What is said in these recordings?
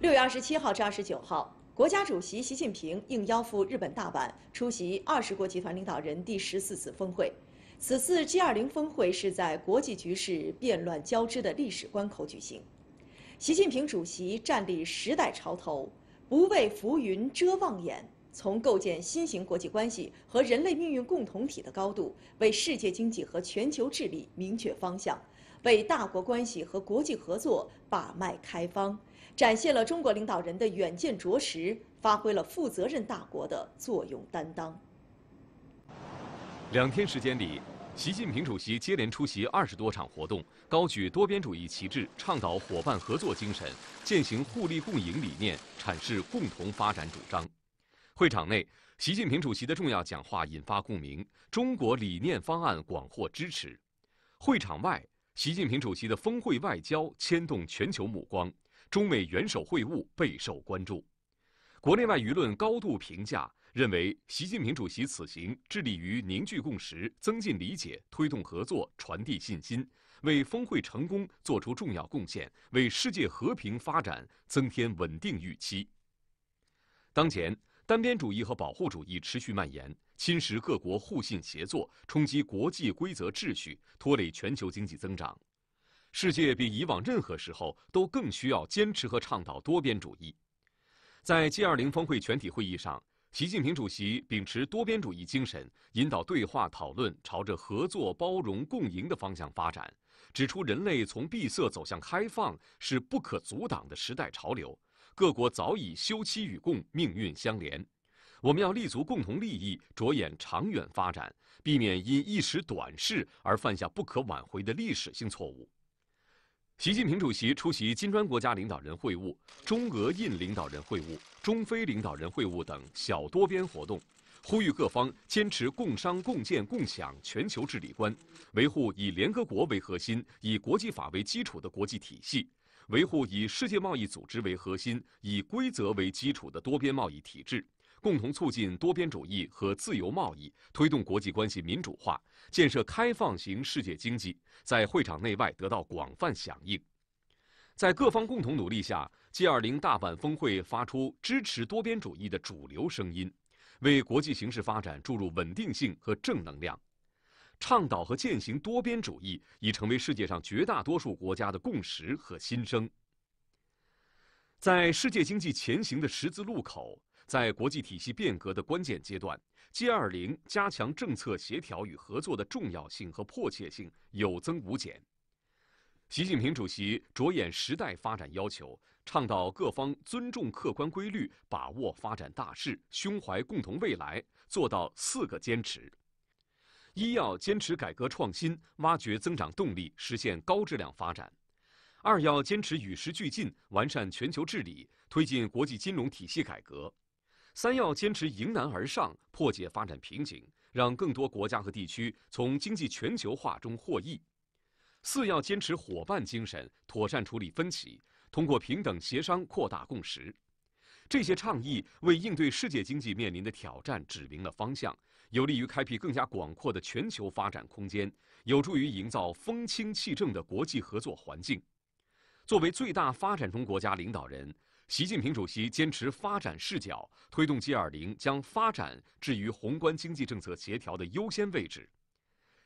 六月二十七号至二十九号，国家主席习近平应邀赴日本大阪出席二十国集团领导人第十四次峰会。此次 G20 峰会是在国际局势变乱交织的历史关口举行。习近平主席站立时代潮头，不畏浮云遮望眼，从构建新型国际关系和人类命运共同体的高度，为世界经济和全球治理明确方向，为大国关系和国际合作把脉开方。展现了中国领导人的远见卓识，发挥了负责任大国的作用担当。两天时间里，习近平主席接连出席二十多场活动，高举多边主义旗帜，倡导伙伴合作精神，践行互利共赢理念，阐释共同发展主张。会场内，习近平主席的重要讲话引发共鸣，中国理念方案广获支持；会场外，习近平主席的峰会外交牵动全球目光。中美元首会晤备受关注，国内外舆论高度评价，认为习近平主席此行致力于凝聚共识、增进理解、推动合作、传递信心，为峰会成功作出重要贡献，为世界和平发展增添稳定预期。当前，单边主义和保护主义持续蔓延，侵蚀各国互信协作，冲击国际规则秩序，拖累全球经济增长。世界比以往任何时候都更需要坚持和倡导多边主义。在 G20 峰会全体会议上，习近平主席秉持多边主义精神，引导对话讨论朝着合作、包容、共赢的方向发展，指出人类从闭塞走向开放是不可阻挡的时代潮流。各国早已休戚与共、命运相连。我们要立足共同利益，着眼长远发展，避免因一时短视而犯下不可挽回的历史性错误。习近平主席出席金砖国家领导人会晤、中俄印领导人会晤、中非领导人会晤等小多边活动，呼吁各方坚持共商共建共享全球治理观，维护以联合国为核心、以国际法为基础的国际体系，维护以世界贸易组织为核心、以规则为基础的多边贸易体制。共同促进多边主义和自由贸易，推动国际关系民主化，建设开放型世界经济，在会场内外得到广泛响应。在各方共同努力下，G20 大阪峰会发出支持多边主义的主流声音，为国际形势发展注入稳定性和正能量。倡导和践行多边主义已成为世界上绝大多数国家的共识和心声。在世界经济前行的十字路口。在国际体系变革的关键阶段，G20 加强政策协调与合作的重要性和迫切性有增无减。习近平主席着眼时代发展要求，倡导各方尊重客观规律、把握发展大势、胸怀共同未来，做到四个坚持：一要坚持改革创新，挖掘增长动力，实现高质量发展；二要坚持与时俱进，完善全球治理，推进国际金融体系改革。三要坚持迎难而上，破解发展瓶颈，让更多国家和地区从经济全球化中获益；四要坚持伙伴精神，妥善处理分歧，通过平等协商扩大共识。这些倡议为应对世界经济面临的挑战指明了方向，有利于开辟更加广阔的全球发展空间，有助于营造风清气正的国际合作环境。作为最大发展中国家领导人。习近平主席坚持发展视角，推动 G20 将发展置于宏观经济政策协调的优先位置。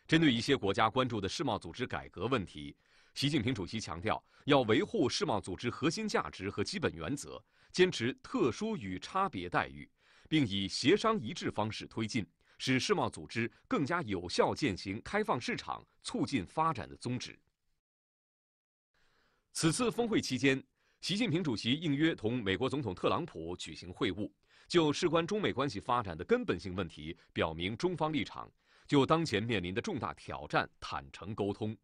针对一些国家关注的世贸组织改革问题，习近平主席强调，要维护世贸组织核心价值和基本原则，坚持特殊与差别待遇，并以协商一致方式推进，使世贸组织更加有效践行开放市场、促进发展的宗旨。此次峰会期间。习近平主席应约同美国总统特朗普举行会晤，就事关中美关系发展的根本性问题表明中方立场，就当前面临的重大挑战坦诚沟通。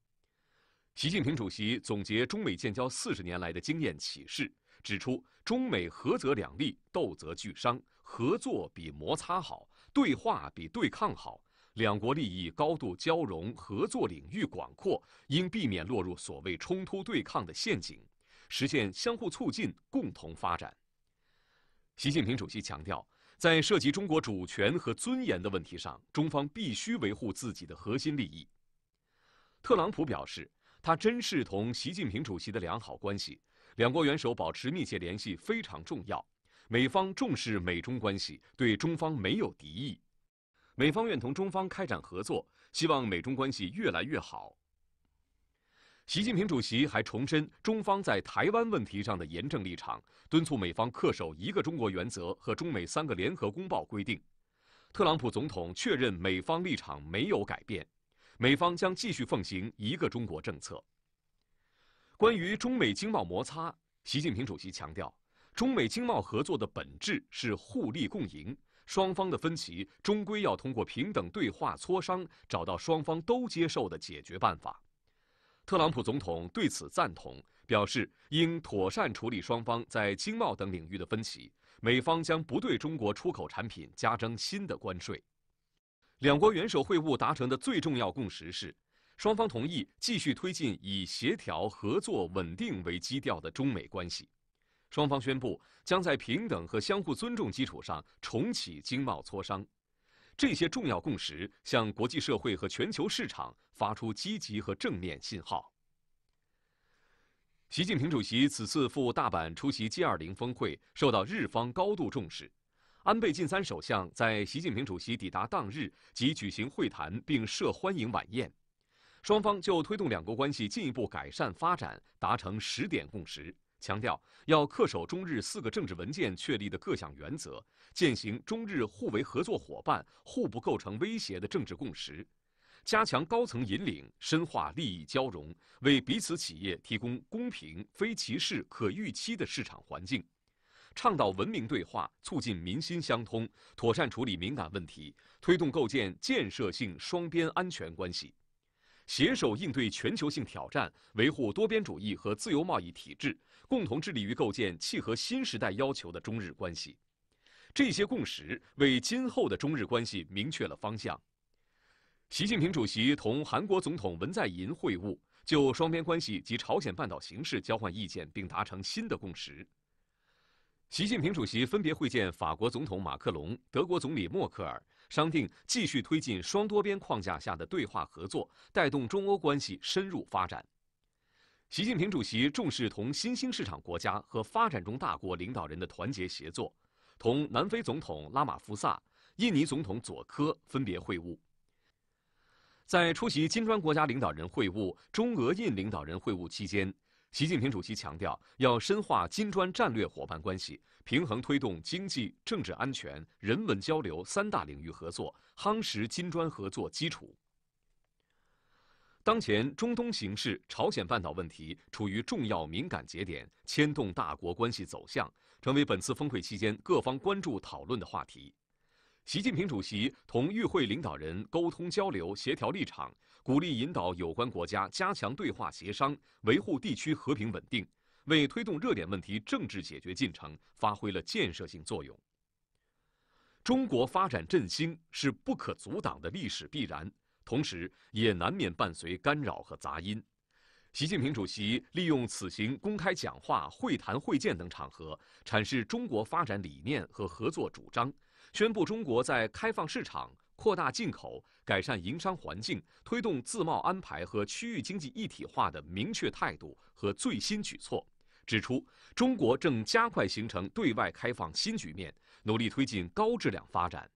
习近平主席总结中美建交四十年来的经验启示，指出中美合则两利，斗则俱伤，合作比摩擦好，对话比对抗好。两国利益高度交融，合作领域广阔，应避免落入所谓冲突对抗的陷阱。实现相互促进、共同发展。习近平主席强调，在涉及中国主权和尊严的问题上，中方必须维护自己的核心利益。特朗普表示，他珍视同习近平主席的良好关系，两国元首保持密切联系非常重要。美方重视美中关系，对中方没有敌意，美方愿同中方开展合作，希望美中关系越来越好。习近平主席还重申中方在台湾问题上的严正立场，敦促美方恪守一个中国原则和中美三个联合公报规定。特朗普总统确认美方立场没有改变，美方将继续奉行一个中国政策。关于中美经贸摩擦，习近平主席强调，中美经贸合作的本质是互利共赢，双方的分歧终归要通过平等对话磋商，找到双方都接受的解决办法。特朗普总统对此赞同，表示应妥善处理双方在经贸等领域的分歧。美方将不对中国出口产品加征新的关税。两国元首会晤达成的最重要共识是，双方同意继续推进以协调、合作、稳定为基调的中美关系。双方宣布将在平等和相互尊重基础上重启经贸磋商。这些重要共识向国际社会和全球市场发出积极和正面信号。习近平主席此次赴大阪出席 G20 峰会，受到日方高度重视。安倍晋三首相在习近平主席抵达当日即举行会谈，并设欢迎晚宴。双方就推动两国关系进一步改善发展达成十点共识。强调要恪守中日四个政治文件确立的各项原则，践行中日互为合作伙伴、互不构成威胁的政治共识，加强高层引领，深化利益交融，为彼此企业提供公平、非歧视、可预期的市场环境，倡导文明对话，促进民心相通，妥善处理敏感问题，推动构建建设性双边安全关系。携手应对全球性挑战，维护多边主义和自由贸易体制，共同致力于构建契合新时代要求的中日关系。这些共识为今后的中日关系明确了方向。习近平主席同韩国总统文在寅会晤，就双边关系及朝鲜半岛形势交换意见，并达成新的共识。习近平主席分别会见法国总统马克龙、德国总理默克尔，商定继续推进双多边框架下的对话合作，带动中欧关系深入发展。习近平主席重视同新兴市场国家和发展中大国领导人的团结协作，同南非总统拉马福萨、印尼总统佐科分别会晤。在出席金砖国家领导人会晤、中俄印领导人会晤期间。习近平主席强调，要深化金砖战略伙伴关系，平衡推动经济、政治、安全、人文交流三大领域合作，夯实金砖合作基础。当前中东形势、朝鲜半岛问题处于重要敏感节点，牵动大国关系走向，成为本次峰会期间各方关注讨论的话题。习近平主席同与会领导人沟通交流，协调立场。鼓励引导有关国家加强对话协商，维护地区和平稳定，为推动热点问题政治解决进程发挥了建设性作用。中国发展振兴是不可阻挡的历史必然，同时也难免伴随干扰和杂音。习近平主席利用此行公开讲话、会谈、会见等场合，阐释中国发展理念和合作主张，宣布中国在开放市场。扩大进口、改善营商环境、推动自贸安排和区域经济一体化的明确态度和最新举措，指出中国正加快形成对外开放新局面，努力推进高质量发展。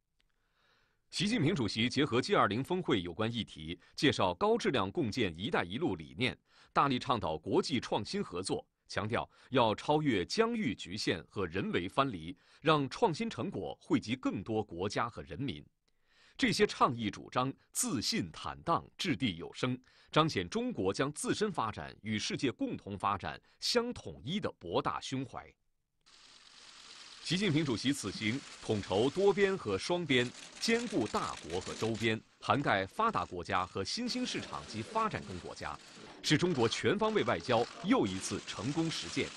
习近平主席结合 G20 峰会有关议题，介绍高质量共建“一带一路”理念，大力倡导国际创新合作，强调要超越疆域局限和人为藩篱，让创新成果惠及更多国家和人民。这些倡议主张自信坦荡、掷地有声，彰显中国将自身发展与世界共同发展相统一的博大胸怀。习近平主席此行统筹多边和双边，兼顾大国和周边，涵盖发达国家和新兴市场及发展中国家，是中国全方位外交又一次成功实践。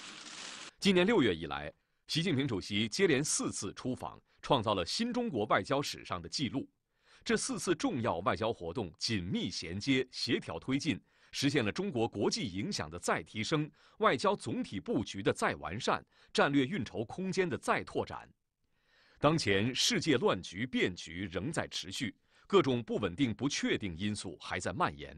今年六月以来，习近平主席接连四次出访，创造了新中国外交史上的纪录。这四次重要外交活动紧密衔接、协调推进，实现了中国国际影响的再提升、外交总体布局的再完善、战略运筹空间的再拓展。当前世界乱局变局仍在持续，各种不稳定、不确定因素还在蔓延。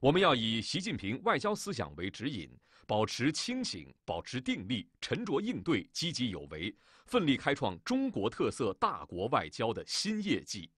我们要以习近平外交思想为指引，保持清醒，保持定力，沉着应对，积极有为，奋力开创中国特色大国外交的新业绩。